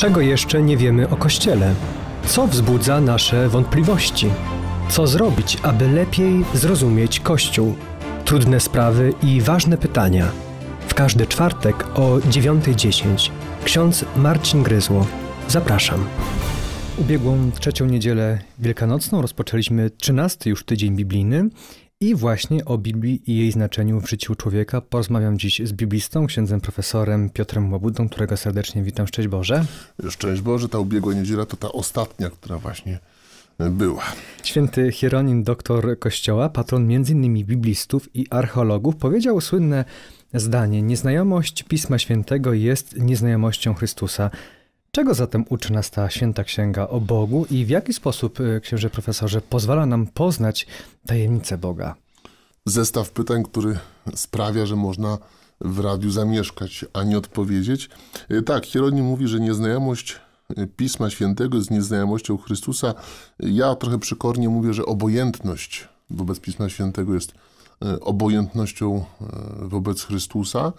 Czego jeszcze nie wiemy o Kościele? Co wzbudza nasze wątpliwości? Co zrobić, aby lepiej zrozumieć Kościół? Trudne sprawy i ważne pytania. W każdy czwartek o 9.10 ksiądz Marcin Gryzło. Zapraszam. Ubiegłą trzecią niedzielę wielkanocną rozpoczęliśmy 13 już tydzień biblijny i właśnie o Biblii i jej znaczeniu w życiu człowieka porozmawiam dziś z biblistą, księdzem profesorem Piotrem Łabudą, którego serdecznie witam. Szczęść Boże. Szczęść Boże, ta ubiegła niedziela to ta ostatnia, która właśnie e, była. Święty Hieronim, doktor Kościoła, patron m.in. biblistów i archeologów, powiedział słynne zdanie: Nieznajomość Pisma Świętego jest nieznajomością Chrystusa. Czego zatem uczy nas ta święta księga o Bogu i w jaki sposób, e, księże profesorze, pozwala nam poznać tajemnicę Boga? Zestaw pytań, który sprawia, że można w radiu zamieszkać, a nie odpowiedzieć. E, tak, Hieronim mówi, że nieznajomość e, Pisma Świętego z nieznajomością Chrystusa. Ja trochę przykornie mówię, że obojętność wobec Pisma Świętego jest obojętnością wobec Chrystusa.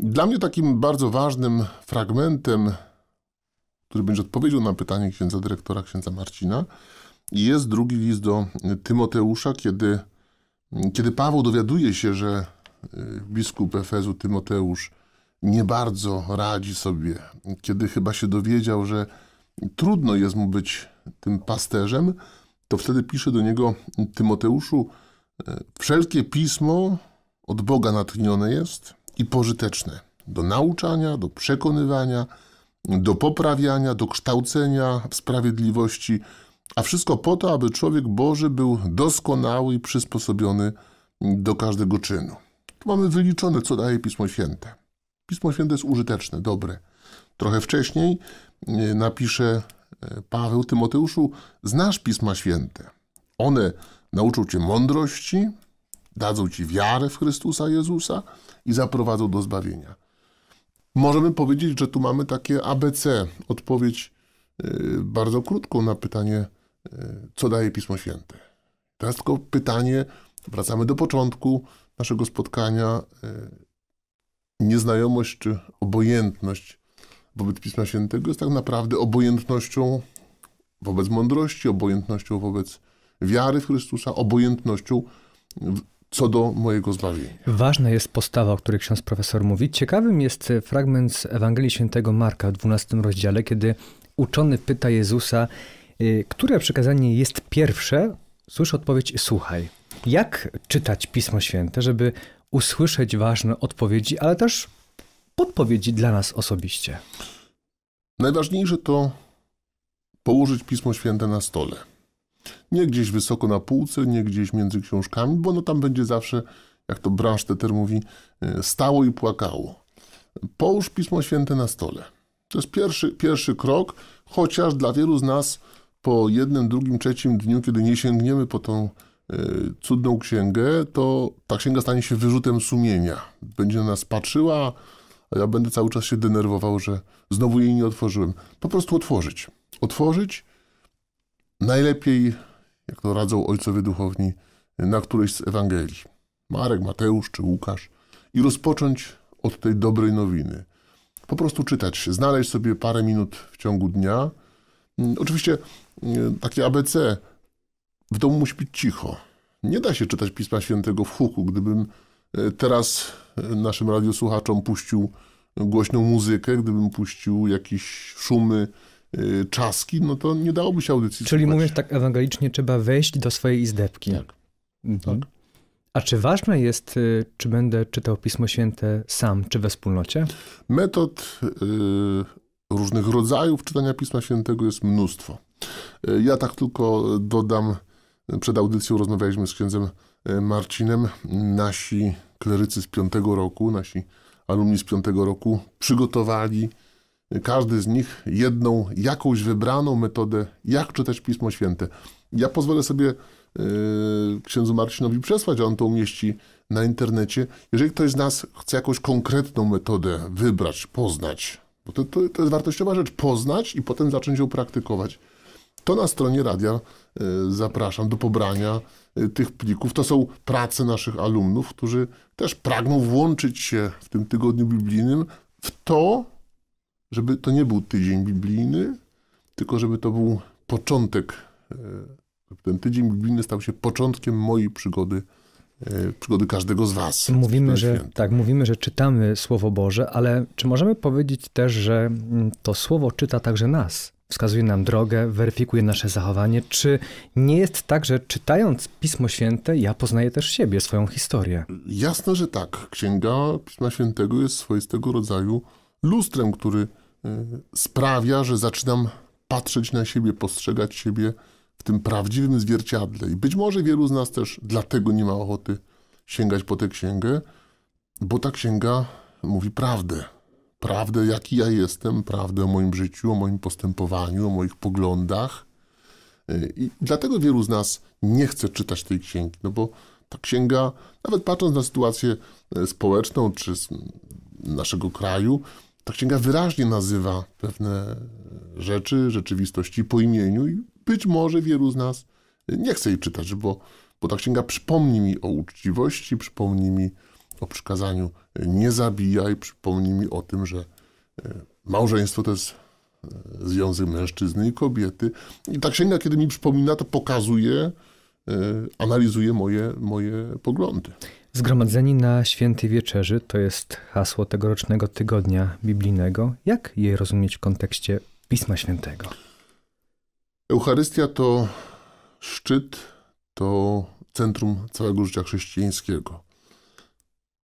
Dla mnie takim bardzo ważnym fragmentem który będzie odpowiedział na pytanie księdza dyrektora, księdza Marcina. I jest drugi list do Tymoteusza, kiedy, kiedy Paweł dowiaduje się, że y, biskup Efezu Tymoteusz nie bardzo radzi sobie, kiedy chyba się dowiedział, że trudno jest mu być tym pasterzem, to wtedy pisze do niego Tymoteuszu: y, Wszelkie pismo od Boga natchnione jest i pożyteczne do nauczania, do przekonywania, do poprawiania, do kształcenia w sprawiedliwości, a wszystko po to, aby człowiek Boży był doskonały i przysposobiony do każdego czynu. Tu mamy wyliczone, co daje Pismo Święte. Pismo Święte jest użyteczne, dobre. Trochę wcześniej e, napisze e, Paweł Tymoteuszu: Znasz Pisma Święte. One nauczą cię mądrości, dadzą ci wiarę w Chrystusa Jezusa i zaprowadzą do zbawienia. Możemy powiedzieć, że tu mamy takie ABC, odpowiedź y, bardzo krótką na pytanie, y, co daje Pismo Święte. Teraz tylko pytanie, wracamy do początku naszego spotkania. Y, nieznajomość czy obojętność wobec Pisma Świętego jest tak naprawdę obojętnością wobec mądrości, obojętnością wobec wiary w Chrystusa, obojętnością co do mojego zbawienia. Ważna jest postawa, o której ksiądz profesor mówi. Ciekawym jest e, fragment z Ewangelii Świętego Marka w 12 rozdziale, kiedy uczony pyta Jezusa, e, które przekazanie jest pierwsze? Słyszy odpowiedź: Słuchaj. Jak czytać Pismo Święte, żeby usłyszeć ważne odpowiedzi, ale też podpowiedzi dla nas osobiście? Najważniejsze to położyć Pismo Święte na stole. Nie gdzieś wysoko na półce, nie gdzieś między książkami, bo ono tam będzie zawsze, jak to branżteter mówi, e, stało i płakało. Połóż Pismo Święte na stole. To jest pierwszy, pierwszy krok, chociaż dla wielu z nas po jednym, drugim, trzecim dniu, kiedy nie sięgniemy po tą e, cudną księgę, to ta księga stanie się wyrzutem sumienia. Będzie na nas patrzyła, a ja będę cały czas się denerwował, że znowu jej nie otworzyłem. Po prostu otworzyć. Otworzyć Najlepiej, jak to radzą ojcowie duchowni, na którejś z Ewangelii. Marek, Mateusz czy Łukasz. I rozpocząć od tej dobrej nowiny. Po prostu czytać, znaleźć sobie parę minut w ciągu dnia. Mm, oczywiście mm, takie ABC. W domu musi być cicho. Nie da się czytać Pisma Świętego w huku. Gdybym e, teraz e, naszym radiosłuchaczom puścił głośną muzykę, gdybym puścił jakieś szumy, Y, czaski, no to nie dałoby się audycji Czyli słuchać. mówiąc tak ewangelicznie, trzeba wejść do swojej izdebki. Tak. Mhm. tak. A czy ważne jest, y, czy będę czytał Pismo Święte sam, czy we wspólnocie? Metod y, różnych rodzajów czytania Pisma Świętego jest mnóstwo. Y, ja tak tylko dodam, przed audycją rozmawialiśmy z księdzem Marcinem. Nasi klerycy z piątego roku, nasi alumni z piątego roku przygotowali każdy z nich jedną, jakąś wybraną metodę, jak czytać Pismo Święte. Ja pozwolę sobie yy, księdzu Marcinowi przesłać, a on to umieści na internecie. Jeżeli ktoś z nas chce jakąś konkretną metodę wybrać, poznać, bo to, to, to jest wartościowa rzecz, poznać i potem zacząć ją praktykować, to na stronie radia yy, zapraszam do pobrania yy, tych plików. To są prace naszych alumnów, którzy też pragną włączyć się w tym tygodniu biblijnym w to, żeby to nie był tydzień biblijny, tylko żeby to był początek, żeby ten tydzień biblijny stał się początkiem mojej przygody e, przygody każdego z was. Mówimy, że, tak, mówimy, że czytamy Słowo Boże, ale czy możemy powiedzieć też, że mm, to Słowo czyta także nas? Wskazuje nam drogę, weryfikuje nasze zachowanie. Czy nie jest tak, że czytając Pismo Święte, ja poznaję też siebie, swoją historię? Jasne, że tak. Księga Pisma Świętego jest swoistego rodzaju lustrem, który y, sprawia, że zaczynam patrzeć na siebie, postrzegać siebie w tym prawdziwym zwierciadle. I być może wielu z nas też dlatego nie ma ochoty sięgać po tę księgę, bo ta księga mówi prawdę. Prawdę, jaki ja jestem, prawdę o moim życiu, o moim postępowaniu, o moich poglądach. Y, I dlatego wielu z nas nie chce czytać tej księgi, no bo ta księga, nawet patrząc na sytuację y, społeczną czy mm, naszego kraju, ta księga wyraźnie nazywa pewne rzeczy, rzeczywistości po imieniu i być może wielu z nas nie chce jej czytać, bo, bo ta księga przypomni mi o uczciwości, przypomni mi o przykazaniu nie zabijaj, przypomni mi o tym, że e, małżeństwo to jest e, związek mężczyzny i kobiety. I ta księga, kiedy mi przypomina, to pokazuje, e, analizuje moje, moje poglądy. Zgromadzeni na świętej wieczerzy to jest hasło tegorocznego tygodnia biblijnego. Jak je rozumieć w kontekście Pisma Świętego? Eucharystia to szczyt, to centrum całego życia chrześcijańskiego.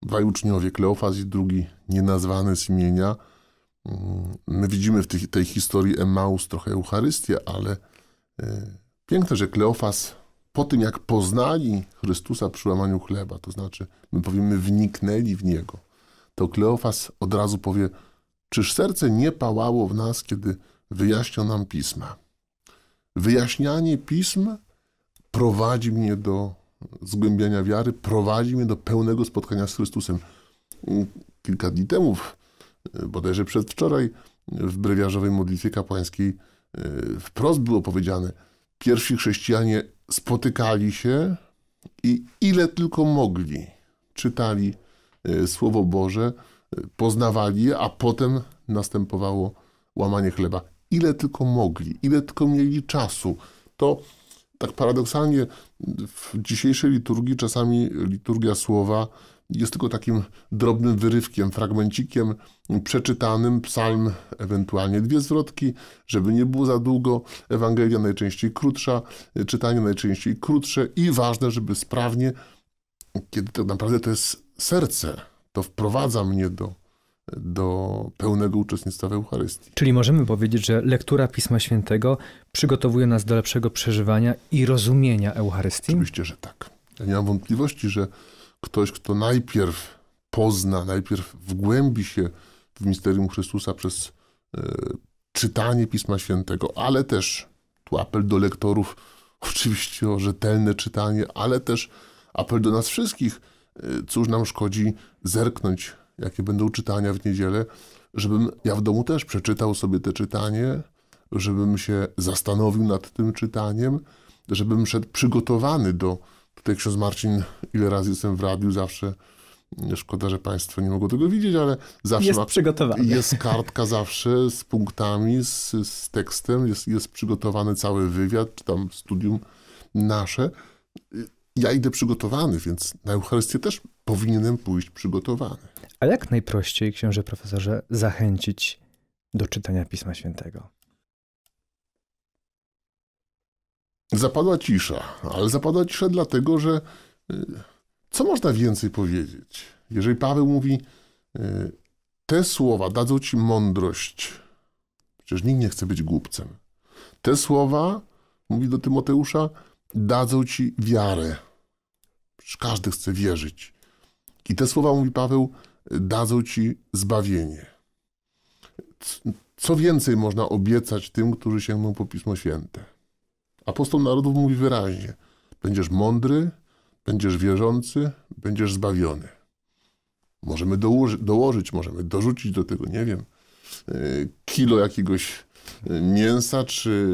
Dwaj uczniowie, Kleofas i drugi nienazwany z imienia. Mm, my widzimy w tej, historii Emaus trochę Eucharystię, ale y, piękne, że Kleofas po tym, jak poznali Chrystusa przy łamaniu chleba, to znaczy, my powiemy, wniknęli w Niego, to Kleofas od razu powie, czyż serce nie pałało w nas, kiedy wyjaśniał nam Pisma? Wyjaśnianie Pism prowadzi mnie do zgłębiania wiary, prowadzi mnie do pełnego spotkania z Chrystusem. Kilka dni temu, bodajże przedwczoraj, w brewiarzowej modlitwie kapłańskiej e, wprost było powiedziane, pierwsi chrześcijanie spotykali się i ile tylko mogli czytali e, Słowo Boże, e, poznawali je, a potem następowało łamanie chleba. Ile tylko mogli, ile tylko mieli czasu. To tak paradoksalnie w dzisiejszej liturgii czasami liturgia słowa jest tylko takim drobnym wyrywkiem, fragmencikiem przeczytanym, psalm, ewentualnie dwie zwrotki, żeby nie było za długo. Ewangelia najczęściej krótsza, czytanie najczęściej krótsze i ważne, żeby sprawnie, kiedy tak naprawdę to jest serce, to wprowadza mnie do, do pełnego uczestnictwa w Eucharystii. Czyli możemy powiedzieć, że lektura Pisma Świętego przygotowuje nas do lepszego przeżywania i rozumienia Eucharystii? Oczywiście, że tak. Ja nie mam wątpliwości, że ktoś, kto najpierw pozna, najpierw wgłębi się w misterium Chrystusa przez y, czytanie Pisma Świętego, ale też tu apel do lektorów, oczywiście o rzetelne czytanie, ale też apel do nas wszystkich, y, cóż nam szkodzi zerknąć, jakie będą czytania w niedzielę, żebym ja w domu też przeczytał sobie te czytanie, żebym się zastanowił nad tym czytaniem, żebym szedł przygotowany do Tutaj ksiądz Marcin, ile razy jestem w radiu, zawsze Szkoda, że Państwo nie mogą tego widzieć, ale zawsze jest ma, przygotowany. Jest kartka zawsze z punktami, z, z tekstem, jest, jest przygotowany cały wywiad, czy tam studium nasze. Ja idę przygotowany, więc na Eucharystię też powinienem pójść przygotowany. A jak najprościej, książę profesorze, zachęcić do czytania Pisma Świętego? Zapadła cisza, ale zapadła cisza dlatego, że y, co można więcej powiedzieć? Jeżeli Paweł mówi, y, te słowa dadzą ci mądrość, przecież nikt nie chce być głupcem. Te słowa, mówi do Tymoteusza, dadzą ci wiarę. Przecież każdy chce wierzyć. I te słowa, mówi Paweł, dadzą ci zbawienie. Co więcej można obiecać tym, którzy sięgną po Pismo Święte? Apostoł narodów mówi wyraźnie: będziesz mądry, będziesz wierzący, będziesz zbawiony. Możemy dołożyć, dołożyć możemy dorzucić do tego, nie wiem, e, kilo jakiegoś e, mięsa, czy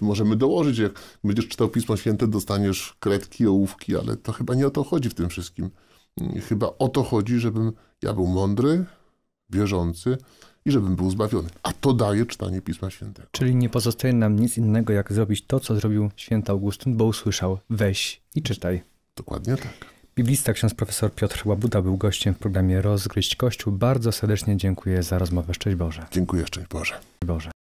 możemy dołożyć, jak będziesz czytał Pismo Święte, dostaniesz kredki, ołówki, ale to chyba nie o to chodzi w tym wszystkim. Chyba o to chodzi, żebym ja był mądry, wierzący i żebym był zbawiony. A to daje czytanie Pisma Świętego. Czyli nie pozostaje nam nic innego, jak zrobić to, co zrobił święty Augustyn, bo usłyszał, weź i czytaj. Dokładnie tak. Biblista ksiądz profesor Piotr Łabuda był gościem w programie Rozgryźć Kościół. Bardzo serdecznie dziękuję za rozmowę. Szczęść Boże. Dziękuję, szczęść Boże. Boże.